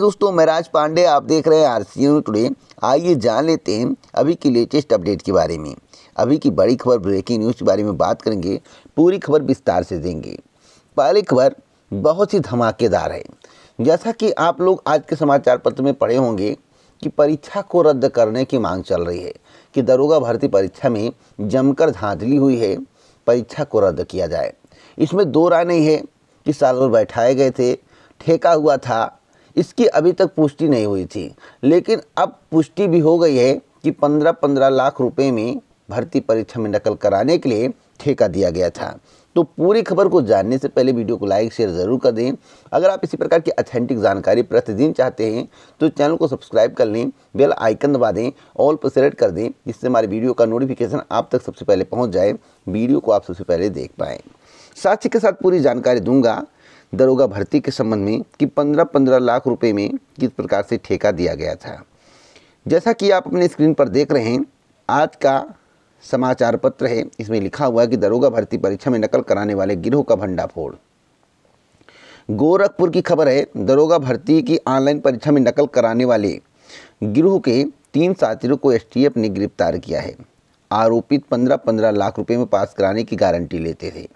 दोस्तों मैं राज पांडे आप देख रहे हैं आर सी टुडे आइए जान लेते हैं अभी की लेटेस्ट अपडेट के बारे में अभी की बड़ी खबर ब्रेकिंग न्यूज़ के बारे में बात करेंगे पूरी खबर विस्तार से देंगे पहली खबर बहुत ही धमाकेदार है जैसा कि आप लोग आज के समाचार पत्र में पढ़े होंगे कि परीक्षा को रद्द करने की मांग चल रही है कि दरोगा भर्ती परीक्षा में जमकर धांधली हुई है परीक्षा को रद्द किया जाए इसमें दो राय नहीं है कि साल भर बैठाए गए थे ठेका हुआ था इसकी अभी तक पुष्टि नहीं हुई थी लेकिन अब पुष्टि भी हो गई है कि पंद्रह पंद्रह लाख रुपए में भर्ती परीक्षा में नकल कराने के लिए ठेका दिया गया था तो पूरी खबर को जानने से पहले वीडियो को लाइक शेयर ज़रूर कर दें अगर आप इसी प्रकार की अथेंटिक जानकारी प्रतिदिन चाहते हैं तो चैनल को सब्सक्राइब कर लें बेल आइकन दबा दें ऑल पर सेलेक्ट कर दें जिससे हमारे वीडियो का नोटिफिकेशन आप तक सबसे पहले पहुंच जाए वीडियो को आप सबसे पहले देख पाएँ साथ ही के साथ पूरी जानकारी दूंगा दरोगा भर्ती के संबंध में कि पंद्रह पंद्रह लाख रुपए में किस प्रकार से ठेका दिया गया था जैसा कि आप अपने स्क्रीन पर देख रहे हैं आज का समाचार पत्र है इसमें लिखा हुआ है कि दरोगा भर्ती परीक्षा में नकल कराने वाले गिरोह का भंडाफोड़ गोरखपुर की खबर है दरोगा भर्ती की ऑनलाइन परीक्षा में नकल कराने वाले गिरोह के तीन साथियों को एसटीएफ ने गिरफ्तार किया है आरोपित पंद्रह पंद्रह लाख रुपए में पास कराने की गारंटी लेते थे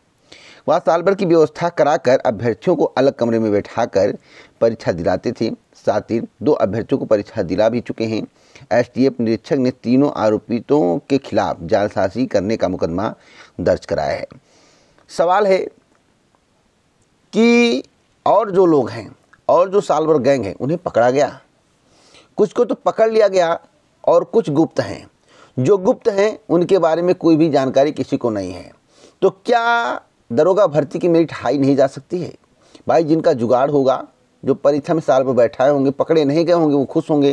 वहाँ साल भर की व्यवस्था कराकर अभ्यर्थियों को अलग कमरे में बैठाकर परीक्षा दिलाते थे साथ ही दो अभ्यर्थियों को परीक्षा दिला भी चुके हैं एस निरीक्षक ने तीनों आरोपितों के खिलाफ जालसाजी करने का मुकदमा दर्ज कराया है सवाल है कि और जो लोग हैं और जो भर गैंग हैं उन्हें पकड़ा गया कुछ को तो पकड़ लिया गया और कुछ गुप्त हैं जो गुप्त हैं उनके बारे में कोई भी जानकारी किसी को नहीं है तो क्या दरोगा भर्ती की मेरिट हाई नहीं जा सकती है भाई जिनका जुगाड़ होगा जो परीक्षा में साल पर बैठाए होंगे पकड़े नहीं गए होंगे वो खुश होंगे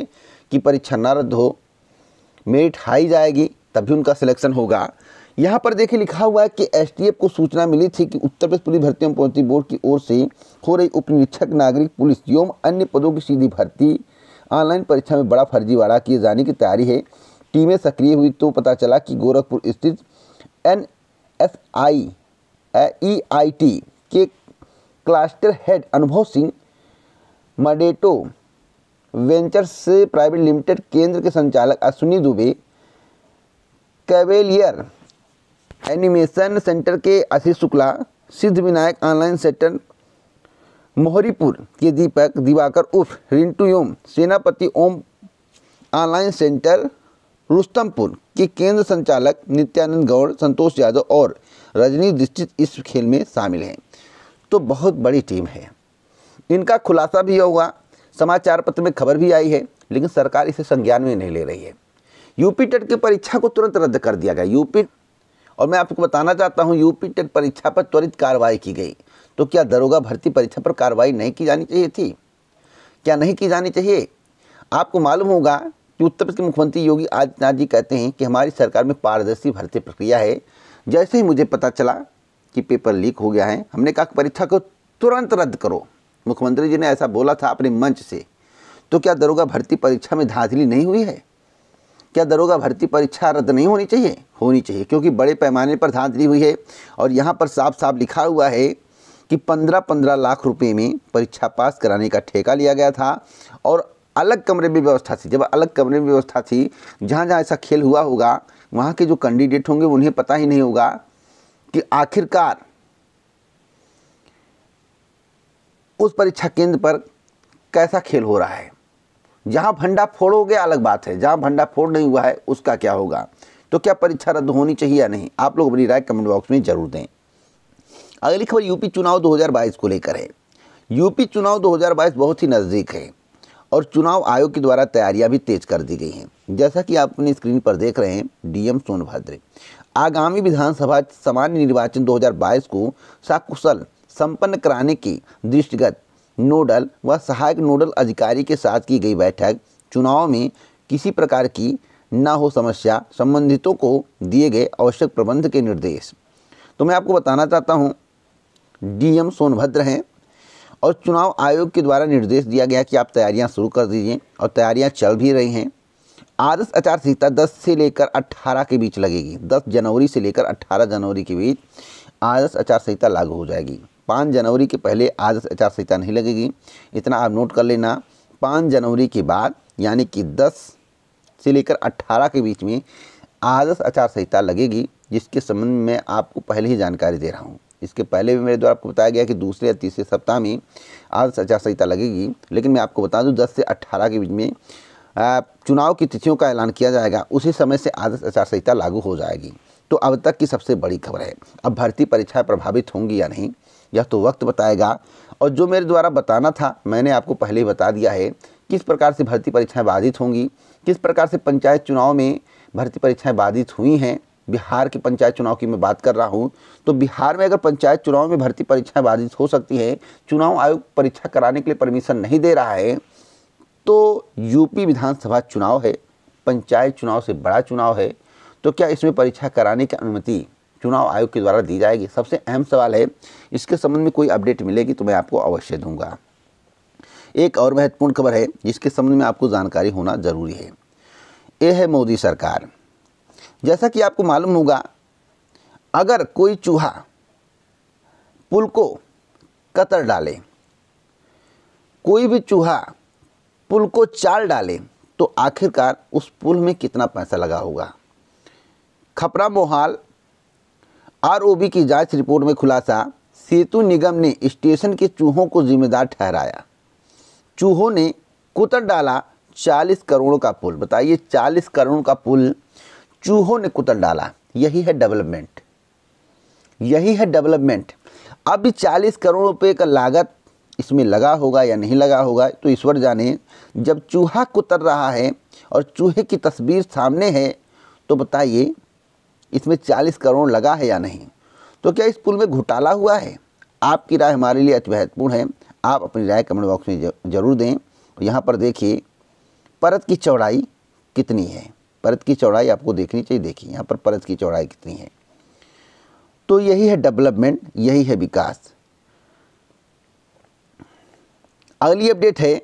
कि परीक्षा ना रद्द हो मेरिट हाई जाएगी तभी उनका सिलेक्शन होगा यहाँ पर देखिए लिखा हुआ है कि एस को सूचना मिली थी कि उत्तर प्रदेश पुलिस भर्ती एवं पहुंची बोर्ड की ओर से हो रही उप नागरिक पुलिस एवं अन्य पदों की सीधी भर्ती ऑनलाइन परीक्षा में बड़ा फर्जीवाड़ा किए जाने की तैयारी है टीमें सक्रिय हुई तो पता चला कि गोरखपुर स्थित N S I E I T के क्लस्टर हेड अनुभव सिंह मडेटो वेंचर्स प्राइवेट लिमिटेड केंद्र के संचालक Ashwini Dubey cavalier animation centre के आशीष शुक्ला सिद्ध विनायक ऑनलाइन सेंटर मोहरीपुर के दीपक दिवाकर उर्फ रिंटू योम सेनापति ओम ऑनलाइन सेंटर रुस्तमपुर के केंद्र संचालक नित्यानंद गौड़ संतोष यादव और रजनी दीक्षित इस खेल में शामिल हैं तो बहुत बड़ी टीम है इनका खुलासा भी होगा समाचार पत्र में खबर भी आई है लेकिन सरकार इसे संज्ञान में नहीं ले रही है यूपी टेट की परीक्षा को तुरंत रद्द कर दिया गया यूपी और मैं आपको बताना चाहता हूँ यूपी टेट परीक्षा पर त्वरित कार्रवाई की गई तो क्या दरोगा भर्ती परीक्षा पर कार्रवाई नहीं की जानी चाहिए थी क्या नहीं की जानी चाहिए आपको मालूम होगा कि उत्तर प्रदेश के मुख्यमंत्री योगी आदित्यनाथ जी कहते हैं कि हमारी सरकार में पारदर्शी भर्ती प्रक्रिया है जैसे ही मुझे पता चला कि पेपर लीक हो गया है हमने कहा परीक्षा को तुरंत रद्द करो मुख्यमंत्री जी ने ऐसा बोला था अपने मंच से तो क्या दरोगा भर्ती परीक्षा में धांधली नहीं हुई है क्या दरोगा भर्ती परीक्षा रद्द नहीं होनी चाहिए होनी चाहिए क्योंकि बड़े पैमाने पर धांधली हुई है और यहाँ पर साफ साफ लिखा हुआ है कि पंद्रह पंद्रह लाख रुपये में परीक्षा पास कराने का ठेका लिया गया था और अलग कमरे में व्यवस्था थी जब अलग कमरे में व्यवस्था थी जहाँ जहाँ ऐसा खेल हुआ होगा वहाँ के जो कैंडिडेट होंगे उन्हें पता ही नहीं होगा कि आखिरकार उस परीक्षा केंद्र पर कैसा खेल हो रहा है जहाँ भंडा हो अलग बात है जहाँ फोड़ नहीं हुआ है उसका क्या होगा तो क्या परीक्षा रद्द होनी चाहिए या नहीं आप लोग अपनी राय कमेंट बॉक्स में जरूर दें अगली खबर यूपी चुनाव 2022 को लेकर है यूपी चुनाव 2022 बहुत ही नज़दीक है और चुनाव आयोग के द्वारा तैयारियां भी तेज कर दी गई हैं जैसा कि आप अपनी स्क्रीन पर देख रहे हैं डीएम सोनभद्र आगामी विधानसभा सामान्य निर्वाचन 2022 को साकुशल संपन्न कराने के दृष्टिगत नोडल व सहायक नोडल अधिकारी के साथ की गई बैठक चुनाव में किसी प्रकार की न हो समस्या संबंधितों को दिए गए आवश्यक प्रबंध के निर्देश तो मैं आपको बताना चाहता हूँ डीएम सोनभद्र हैं और चुनाव आयोग के द्वारा निर्देश दिया गया कि आप तैयारियां शुरू कर दीजिए और तैयारियां चल भी रही हैं आदर्श आचार संहिता 10 से लेकर 18 के बीच लगेगी 10 जनवरी से लेकर 18 जनवरी के बीच आदर्श आचार संहिता लागू हो जाएगी पाँच जनवरी के पहले आदर्श आचार संहिता नहीं लगेगी इतना आप नोट कर लेना पाँच जनवरी के बाद यानी कि दस से लेकर अट्ठारह के बीच में आदर्श आचार संहिता लगेगी जिसके संबंध में आपको पहले ही जानकारी दे रहा हूँ इसके पहले भी मेरे द्वारा आपको बताया गया कि दूसरे या तीसरे सप्ताह में आज आचार संहिता लगेगी लेकिन मैं आपको बता दूं 10 से 18 के बीच में चुनाव की तिथियों का ऐलान किया जाएगा उसी समय से आदर्श आचार संहिता लागू हो जाएगी तो अब तक की सबसे बड़ी खबर है अब भर्ती परीक्षाएं प्रभावित होंगी या नहीं यह तो वक्त बताएगा और जो मेरे द्वारा बताना था मैंने आपको पहले ही बता दिया है किस प्रकार से भर्ती परीक्षाएं बाधित होंगी किस प्रकार से पंचायत चुनाव में भर्ती परीक्षाएं बाधित हुई हैं बिहार के पंचायत चुनाव की मैं बात कर रहा हूँ तो बिहार में अगर पंचायत चुनाव में भर्ती परीक्षाएं बाधित हो सकती हैं चुनाव आयोग परीक्षा कराने के लिए परमिशन नहीं दे रहा है तो यूपी विधानसभा चुनाव है पंचायत चुनाव से बड़ा चुनाव है तो क्या इसमें परीक्षा कराने की अनुमति चुनाव आयोग के द्वारा दी जाएगी सबसे अहम सवाल है इसके संबंध में कोई अपडेट मिलेगी तो मैं आपको अवश्य दूंगा एक और महत्वपूर्ण खबर है जिसके संबंध में आपको जानकारी होना जरूरी है यह है मोदी सरकार जैसा कि आपको मालूम होगा अगर कोई चूहा पुल को कतर डाले कोई भी चूहा पुल को चाल डाले तो आखिरकार उस पुल में कितना पैसा लगा होगा खपरा मोहाल आरओबी की जांच रिपोर्ट में खुलासा सेतु निगम ने स्टेशन के चूहों को जिम्मेदार ठहराया चूहों ने कुतर डाला 40 करोड़ का पुल बताइए 40 करोड़ का पुल चूहों ने कुतर डाला यही है डेवलपमेंट यही है डेवलपमेंट अब चालीस करोड़ रुपए का लागत इसमें लगा होगा या नहीं लगा होगा तो ईश्वर जाने जब चूहा कुतर रहा है और चूहे की तस्वीर सामने है तो बताइए इसमें चालीस करोड़ लगा है या नहीं तो क्या इस पुल में घोटाला हुआ है आपकी राय हमारे लिए अति महत्वपूर्ण है आप अपनी राय कमेंट बॉक्स में जरूर दें यहाँ पर देखिए परत की चौड़ाई कितनी है परत की चौड़ाई आपको देखनी चाहिए देखिए यहाँ पर परत की चौड़ाई कितनी है तो यही है डेवलपमेंट यही है विकास अगली अपडेट है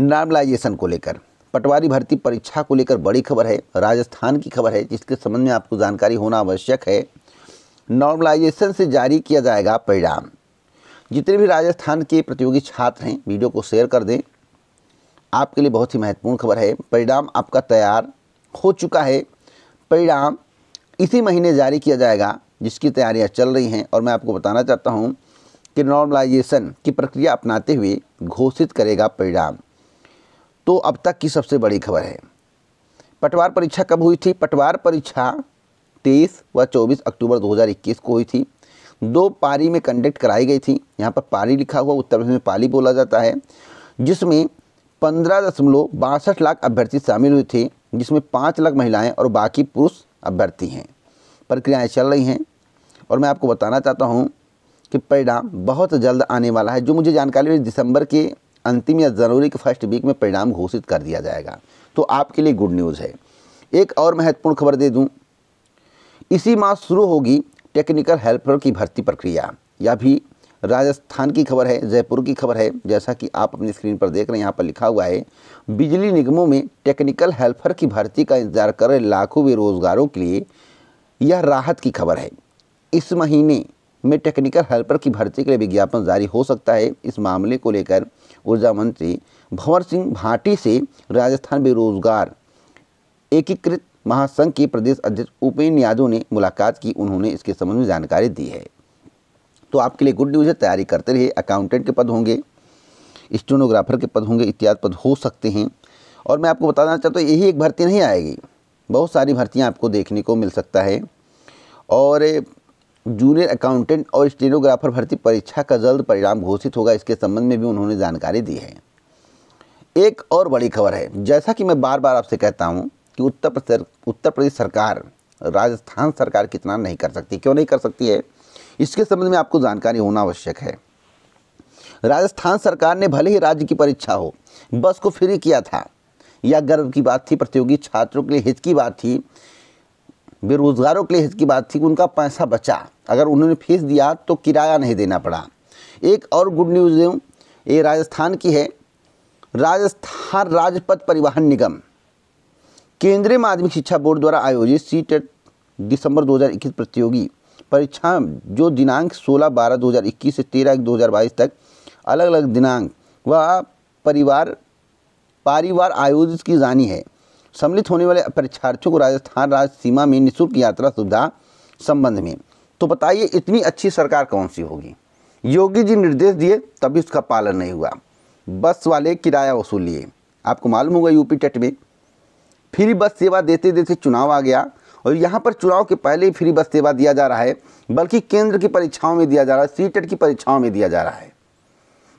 नॉर्मलाइजेशन को लेकर पटवारी भर्ती परीक्षा को लेकर बड़ी खबर है राजस्थान की खबर है जिसके संबंध में आपको जानकारी होना आवश्यक है नॉर्मलाइजेशन से जारी किया जाएगा परिणाम जितने भी राजस्थान के प्रतियोगी छात्र हैं वीडियो को शेयर कर दें आपके लिए बहुत ही महत्वपूर्ण खबर है परिणाम आपका तैयार हो चुका है परिणाम इसी महीने जारी किया जाएगा जिसकी तैयारियां चल रही हैं और मैं आपको बताना चाहता हूं कि नॉर्मलाइजेशन की प्रक्रिया अपनाते हुए घोषित करेगा परिणाम तो अब तक की सबसे बड़ी खबर है पटवार परीक्षा कब हुई थी पटवार परीक्षा तेईस व चौबीस अक्टूबर 2021 को हुई थी दो पारी में कंडक्ट कराई गई थी यहाँ पर पारी लिखा हुआ उत्तर प्रदेश में पाली बोला जाता है जिसमें पंद्रह दशमलव बासठ लाख अभ्यर्थी शामिल हुए थे जिसमें पाँच लाख महिलाएं और बाकी पुरुष अभ्यर्थी हैं प्रक्रियाएं चल रही हैं और मैं आपको बताना चाहता हूं कि परिणाम बहुत जल्द आने वाला है जो मुझे जानकारी मिली दिसंबर के अंतिम या जनवरी के फर्स्ट वीक में परिणाम घोषित कर दिया जाएगा तो आपके लिए गुड न्यूज़ है एक और महत्वपूर्ण खबर दे दूँ इसी माह शुरू होगी टेक्निकल हेल्पर की भर्ती प्रक्रिया या भी राजस्थान की खबर है जयपुर की खबर है जैसा कि आप अपनी स्क्रीन पर देख रहे हैं यहाँ पर लिखा हुआ है बिजली निगमों में टेक्निकल हेल्पर की भर्ती का इंतजार कर रहे लाखों बेरोजगारों के लिए यह राहत की खबर है इस महीने में टेक्निकल हेल्पर की भर्ती के लिए विज्ञापन जारी हो सकता है इस मामले को लेकर ऊर्जा मंत्री भंवर सिंह भाटी से राजस्थान बेरोजगार एकीकृत महासंघ के प्रदेश अध्यक्ष उपेन्द्र यादव ने मुलाकात की उन्होंने इसके संबंध में जानकारी दी है तो आपके लिए गुड न्यूज़ है तैयारी करते रहिए अकाउंटेंट के पद होंगे स्टेनोग्राफर के पद होंगे इत्यादि पद हो सकते हैं और मैं आपको बताना चाहता हूँ यही एक भर्ती नहीं आएगी बहुत सारी भर्तियाँ आपको देखने को मिल सकता है और जूनियर अकाउंटेंट और स्टेनोग्राफर भर्ती परीक्षा का जल्द परिणाम घोषित होगा इसके संबंध में भी उन्होंने जानकारी दी है एक और बड़ी खबर है जैसा कि मैं बार बार आपसे कहता हूँ कि उत्तर प्रदेश उत्तर प्रदेश सरकार राजस्थान सरकार कितना नहीं कर सकती क्यों नहीं कर सकती है इसके संबंध में आपको जानकारी होना आवश्यक है राजस्थान सरकार ने भले ही राज्य की परीक्षा हो बस को फ्री किया था यह गर्व की बात थी प्रतियोगी छात्रों के लिए हित की बात थी बेरोजगारों के लिए हित की बात थी कि उनका पैसा बचा अगर उन्होंने फीस दिया तो किराया नहीं देना पड़ा एक और गुड न्यूज़ दूँ ये राजस्थान की है राजस्थान राजपथ परिवहन निगम केंद्रीय माध्यमिक शिक्षा बोर्ड द्वारा आयोजित सी दिसंबर 2021 प्रतियोगी परीक्षा जो दिनांक 16 बारह 2021 से 13 एक 2022 तक अलग अलग दिनांक व परिवार पारिवार आयोजित की जानी है सम्मिलित होने वाले परीक्षार्थियों को राजस्थान राज्य सीमा में निःशुल्क यात्रा सुविधा संबंध में तो बताइए इतनी अच्छी सरकार कौन सी होगी योगी जी निर्देश दिए तभी उसका पालन नहीं हुआ बस वाले किराया वसूल लिए आपको मालूम होगा यूपी टेट में फ्री बस सेवा देते देते चुनाव आ गया और यहाँ पर चुनाव के पहले ही फ्री बस सेवा दिया जा रहा है बल्कि केंद्र की परीक्षाओं में दिया जा रहा है सीटेट की परीक्षाओं में दिया जा रहा है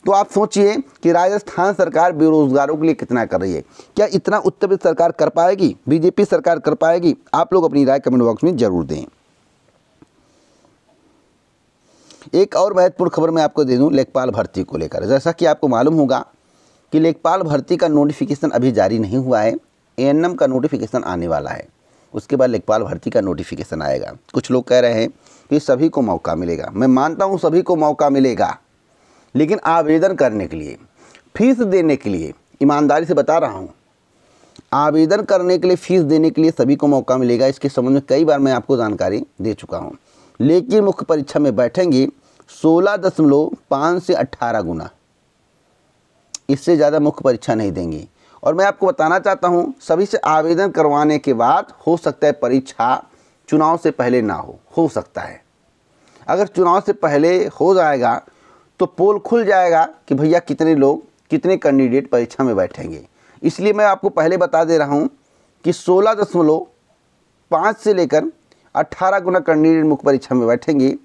तो आप सोचिए कि राजस्थान सरकार बेरोजगारों के लिए कितना कर रही है क्या इतना उत्तर प्रदेश सरकार कर पाएगी बीजेपी सरकार कर पाएगी आप लोग अपनी राय कमेंट बॉक्स में जरूर दें एक और महत्वपूर्ण खबर मैं आपको दे दूं लेखपाल भर्ती को लेकर जैसा कि आपको मालूम होगा कि लेखपाल भर्ती का नोटिफिकेशन अभी जारी नहीं हुआ है एएनएम का नोटिफिकेशन आने वाला है उसके बाद लेखपाल भर्ती का नोटिफिकेशन आएगा कुछ लोग कह रहे हैं कि सभी को मौका मिलेगा मैं मानता हूँ सभी को मौका मिलेगा लेकिन आवेदन करने के लिए फीस देने के लिए ईमानदारी से बता रहा हूँ आवेदन करने के लिए फीस देने के लिए सभी को मौका मिलेगा इसके संबंध में कई बार मैं आपको जानकारी दे चुका हूँ लेकिन मुख्य परीक्षा में बैठेंगी सोलह दशमलव पाँच से अट्ठारह गुना इससे ज़्यादा मुख्य परीक्षा नहीं देंगी और मैं आपको बताना चाहता हूँ सभी से आवेदन करवाने के बाद हो सकता है परीक्षा चुनाव से पहले ना हो हो सकता है अगर चुनाव से पहले हो जाएगा तो पोल खुल जाएगा कि भैया कितने लोग कितने कैंडिडेट परीक्षा में बैठेंगे इसलिए मैं आपको पहले बता दे रहा हूँ कि सोलह दशमलव पाँच से लेकर अट्ठारह गुना कैंडिडेट मुख्य परीक्षा में बैठेंगे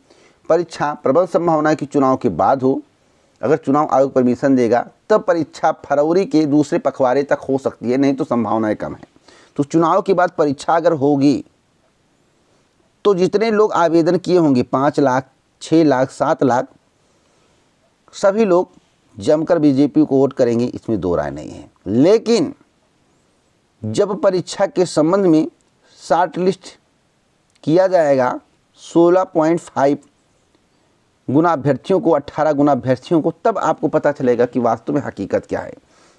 परीक्षा प्रबल संभावना की चुनाव के बाद हो अगर चुनाव आयोग परमिशन देगा तब परीक्षा फरवरी के दूसरे पखवाड़े तक हो सकती है नहीं तो संभावनाएं कम है तो चुनाव के बाद परीक्षा अगर होगी तो जितने लोग आवेदन किए होंगे पाँच लाख छः लाख सात लाख सभी लोग जमकर बीजेपी को वोट करेंगे इसमें दो राय नहीं है लेकिन जब परीक्षा के संबंध में शार्ट लिस्ट किया जाएगा सोलह पॉइंट फाइव गुना अभ्यर्थियों को अट्ठारह गुना अभ्यर्थियों को तब आपको पता चलेगा कि वास्तव में हकीकत क्या है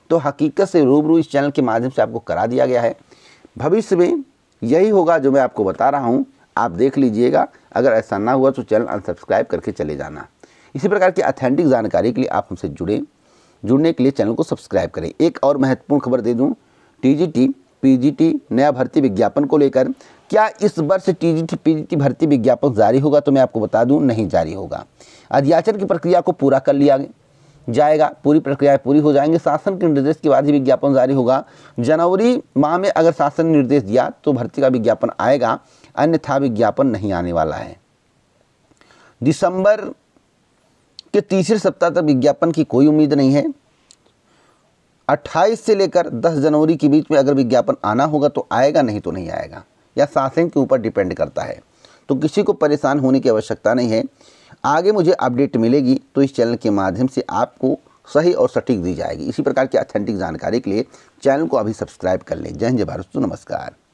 तो हकीकत से रूबरू इस चैनल के माध्यम से आपको करा दिया गया है भविष्य में यही होगा जो मैं आपको बता रहा हूँ आप देख लीजिएगा अगर ऐसा ना हुआ तो चैनल अनसब्सक्राइब करके चले जाना इसी प्रकार की अथेंटिक जानकारी के लिए आप हमसे जुड़ें जुड़ने के लिए चैनल को सब्सक्राइब करें एक और महत्वपूर्ण खबर दे दूँ टी पीजीटी नया भर्ती विज्ञापन को लेकर क्या इस वर्ष टीजीटी पीजीटी भर्ती विज्ञापन जारी होगा तो मैं आपको बता दूं नहीं जारी होगा अध्याचन की प्रक्रिया को पूरा कर लिया जाएगा पूरी प्रक्रियाएं पूरी हो जाएंगे शासन के निर्देश के बाद ही विज्ञापन जारी होगा जनवरी माह में अगर शासन ने निर्देश दिया तो भर्ती का विज्ञापन आएगा अन्यथा विज्ञापन नहीं आने वाला है दिसंबर के तीसरे सप्ताह तक विज्ञापन की कोई उम्मीद नहीं है अट्ठाईस से लेकर दस जनवरी के बीच में अगर विज्ञापन आना होगा तो आएगा नहीं तो नहीं आएगा या शासन के ऊपर डिपेंड करता है तो किसी को परेशान होने की आवश्यकता नहीं है आगे मुझे अपडेट मिलेगी तो इस चैनल के माध्यम से आपको सही और सटीक दी जाएगी इसी प्रकार की ऑथेंटिक जानकारी के लिए चैनल को अभी सब्सक्राइब कर लें जय जय भारत नमस्कार